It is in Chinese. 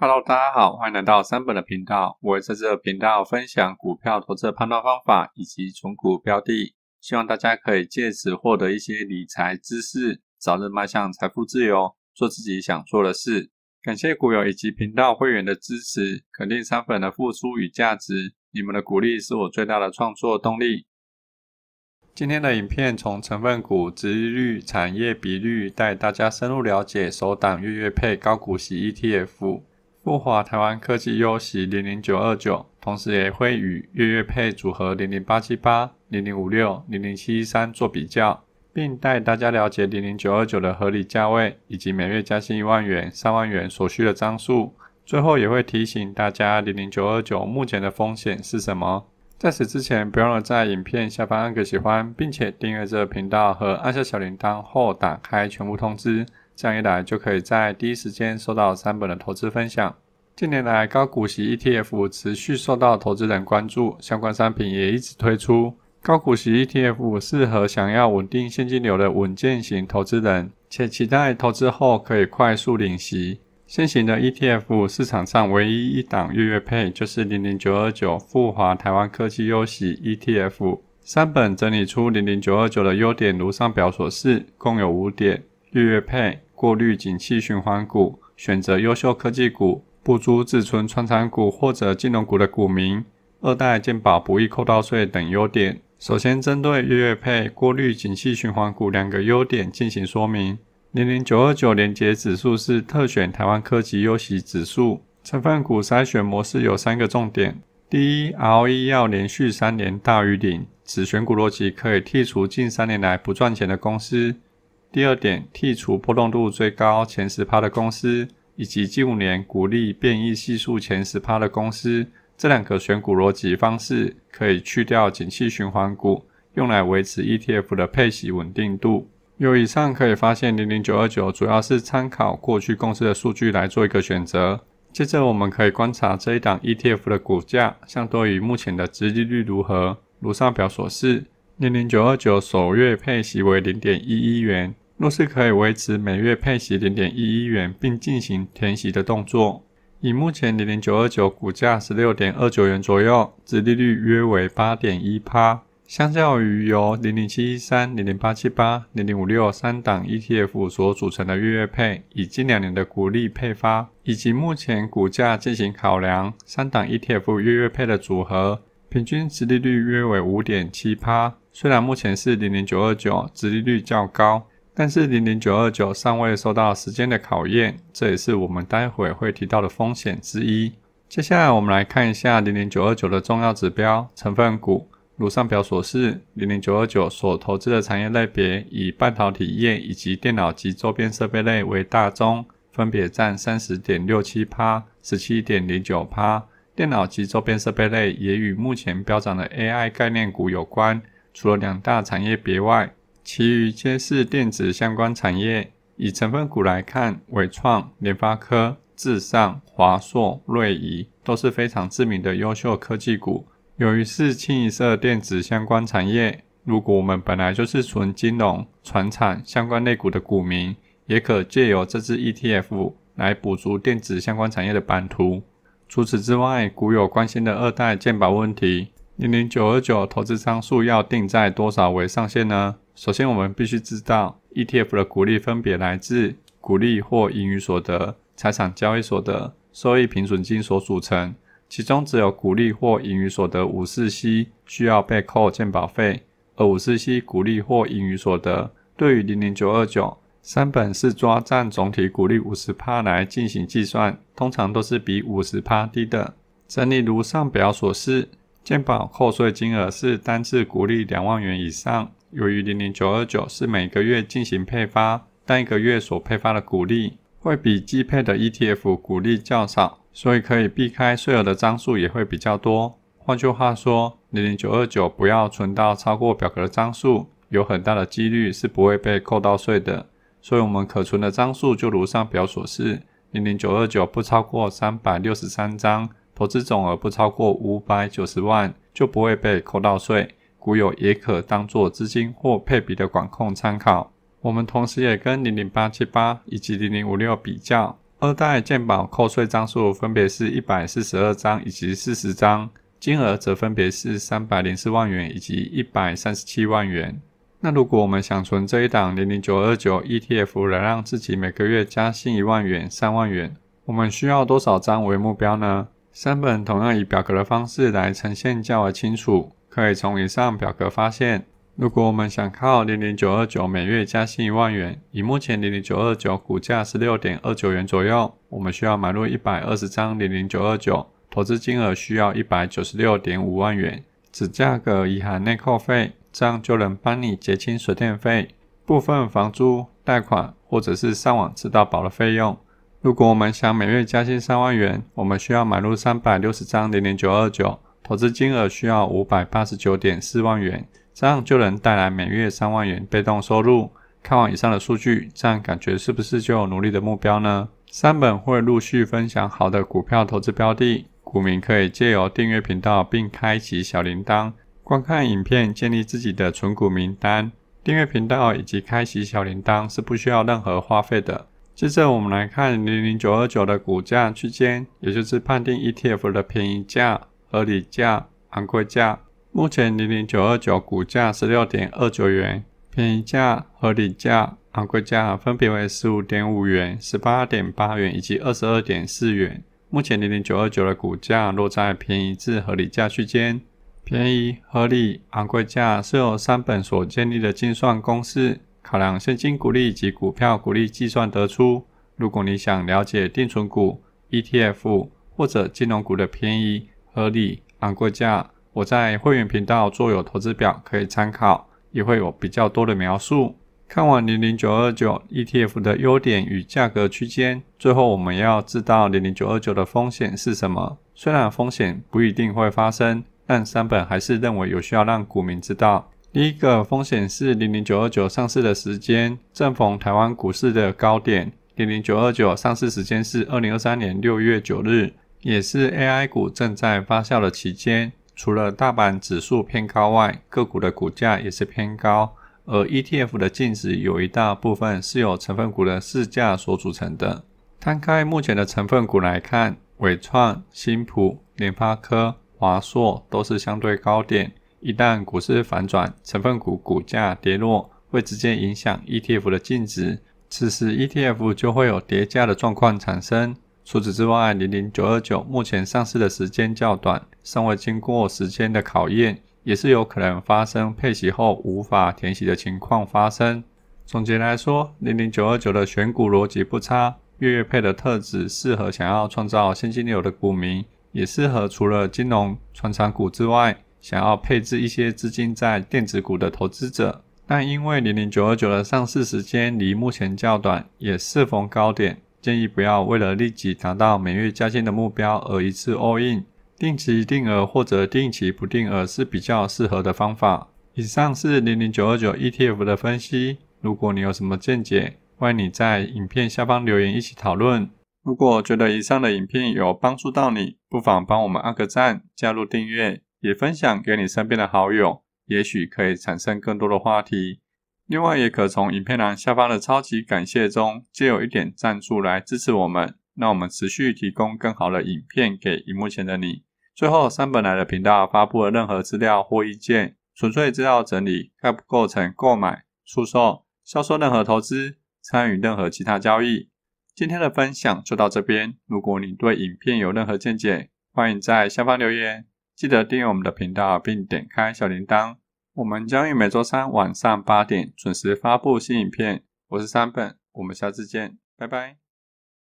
Hello，大家好，欢迎来到三本的频道。我会在这频道分享股票投资判断方法以及选股标的，希望大家可以借此获得一些理财知识，早日迈向财富自由，做自己想做的事。感谢股友以及频道会员的支持，肯定三本的付出与价值。你们的鼓励是我最大的创作动力。今天的影片从成分股、值率、产业比率带大家深入了解首档月月配高股息 ETF。富华台湾科技优喜零零九二九，同时也会与月月配组合零零八七八、零零五六、零零七一三做比较，并带大家了解零零九二九的合理价位，以及每月加薪一万元、三万元所需的张数。最后也会提醒大家，零零九二九目前的风险是什么。在此之前，不要在影片下方按个喜欢，并且订阅这个频道和按下小铃铛后打开全部通知。这样一来，就可以在第一时间收到三本的投资分享。近年来，高股息 ETF 持续受到投资人关注，相关商品也一直推出。高股息 ETF 适合想要稳定现金流的稳健型投资人，且期待投资后可以快速领息。现行的 ETF 市场上唯一一档月月配就是00929富华台湾科技优喜 ETF。三本整理出00929的优点，如上表所示，共有五点：月月配。过滤景气循环股，选择优秀科技股，不租自存穿长股或者金融股的股民，二代建保不易扣到税等优点。首先针对月月配过滤景气循环股两个优点进行说明。零零九二九联结指数是特选台湾科技优息指数，成分股筛选模式有三个重点：第一，ROE 要连续三年大于零，此选股逻辑可以剔除近三年来不赚钱的公司。第二点，剔除波动度最高前十趴的公司，以及近五年股利变异系数前十趴的公司，这两个选股逻辑方式可以去掉景气循环股，用来维持 ETF 的配息稳定度。由以上可以发现，零零九二九主要是参考过去公司的数据来做一个选择。接着，我们可以观察这一档 ETF 的股价相对于目前的直利率如何，如上表所示，零零九二九首月配息为零点一一元。若是可以维持每月配息零点一一元，并进行填息的动作，以目前零点九二九股价十六点二九元左右，殖利率约为八点一趴。相较于由零零七一三、零零八七八、零零五六三档 ETF 所组成的月月配，以近两年的股利配发以及目前股价进行考量，三档 ETF 月月配的组合平均殖利率约为五点七趴。虽然目前是零零九二九，殖利率较高。但是零零九二九尚未受到时间的考验，这也是我们待会会提到的风险之一。接下来我们来看一下零零九二九的重要指标成分股，如上表所示，零零九二九所投资的产业类别以半导体业以及电脑及周边设备类为大宗，分别占三十点六七趴、十七点零九趴。电脑及周边设备类也与目前飙涨的 AI 概念股有关。除了两大产业别外，其余皆是电子相关产业。以成分股来看，伟创、联发科、智尚、华硕、瑞仪都是非常知名的优秀科技股。由于是清一色电子相关产业，如果我们本来就是纯金融、船产相关类股的股民，也可借由这支 ETF 来补足电子相关产业的版图。除此之外，股友关心的二代鉴宝问题，零零九二九投资参数要定在多少为上限呢？首先，我们必须知道 ETF 的股利分别来自股利或盈余所得、财产交易所得、收益平准金所组成。其中，只有股利或盈余所得 54C 需要被扣减保费，而 54C 股利或盈余所得，对于00929三本是抓占总体股利50%来进行计算，通常都是比50%低的。整理如上表所示，鉴保扣税金额是单次股利两万元以上。由于零零九二九是每个月进行配发，但一个月所配发的股利会比基配的 ETF 股利较少，所以可以避开税额的张数也会比较多。换句话说，零零九二九不要存到超过表格的张数，有很大的几率是不会被扣到税的。所以，我们可存的张数就如上表所示，零零九二九不超过三百六十三张，投资总额不超过五百九十万，就不会被扣到税。股友也可当做资金或配比的管控参考。我们同时也跟零零八七八以及零零五六比较，二代鉴保扣税张数分别是一百四十二张以及四十张，金额则分别是三百零四万元以及一百三十七万元。那如果我们想存这一档零零九二九 ETF 来让自己每个月加薪一万元、三万元，我们需要多少张为目标呢？三本同样以表格的方式来呈现较为清楚。可以从以上表格发现，如果我们想靠00929每月加薪一万元，以目前00929股价是六点二九元左右，我们需要买入一百二十张00929，投资金额需要一百九十六点五万元，只价格已含内扣费，这样就能帮你结清水电费、部分房租、贷款或者是上网吃到饱的费用。如果我们想每月加薪三万元，我们需要买入三百六十张00929。投资金额需要五百八十九点四万元，这样就能带来每月三万元被动收入。看完以上的数据，这样感觉是不是就有努力的目标呢？三本会陆续分享好的股票投资标的，股民可以借由订阅频道并开启小铃铛，观看影片，建立自己的存股名单。订阅频道以及开启小铃铛是不需要任何花费的。接着我们来看零零九二九的股价区间，也就是判定 ETF 的便宜价。合理价、昂贵价，目前零零九二九股价十六点二九元，便宜价、合理价、昂贵价分别为十五点五元、十八点八元以及二十二点四元。目前零零九二九的股价落在便宜至合理价区间。便宜、合理、昂贵价是由三本所建立的精算公式，考量现金股利及股票股利计算得出。如果你想了解定存股、ETF 或者金融股的便宜，合理、昂贵价，我在会员频道做有投资表可以参考，也会有比较多的描述。看完零零九二九 ETF 的优点与价格区间，最后我们要知道零零九二九的风险是什么。虽然风险不一定会发生，但三本还是认为有需要让股民知道。第一个风险是零零九二九上市的时间正逢台湾股市的高点，零零九二九上市时间是二零二三年六月九日。也是 AI 股正在发酵的期间，除了大盘指数偏高外，个股的股价也是偏高。而 ETF 的净值有一大部分是由成分股的市价所组成的。摊开目前的成分股来看，伟创、新普、联发科、华硕都是相对高点。一旦股市反转，成分股股价跌落，会直接影响 ETF 的净值，此时 ETF 就会有叠加的状况产生。除此之外，零零九二九目前上市的时间较短，尚未经过时间的考验，也是有可能发生配息后无法填息的情况发生。总结来说，零零九二九的选股逻辑不差，月月配的特质适合想要创造现金流的股民，也适合除了金融、传长股之外，想要配置一些资金在电子股的投资者。但因为零零九二九的上市时间离目前较短，也适逢高点。建议不要为了立即达到每月加薪的目标而一次 all in，定期定额或者定期不定额是比较适合的方法。以上是零零九二九 ETF 的分析，如果你有什么见解，欢迎你在影片下方留言一起讨论。如果觉得以上的影片有帮助到你，不妨帮我们按个赞，加入订阅，也分享给你身边的好友，也许可以产生更多的话题。另外，也可从影片栏下方的超级感谢中借有一点赞助来支持我们，让我们持续提供更好的影片给屏幕前的你。最后，三本来的频道发布的任何资料或意见，纯粹资料整理，概不构成购买、出售、销售任何投资，参与任何其他交易。今天的分享就到这边。如果你对影片有任何见解，欢迎在下方留言。记得订阅我们的频道，并点开小铃铛。我们将于每周三晚上八点准时发布新影片。我是三本，我们下次见，拜拜。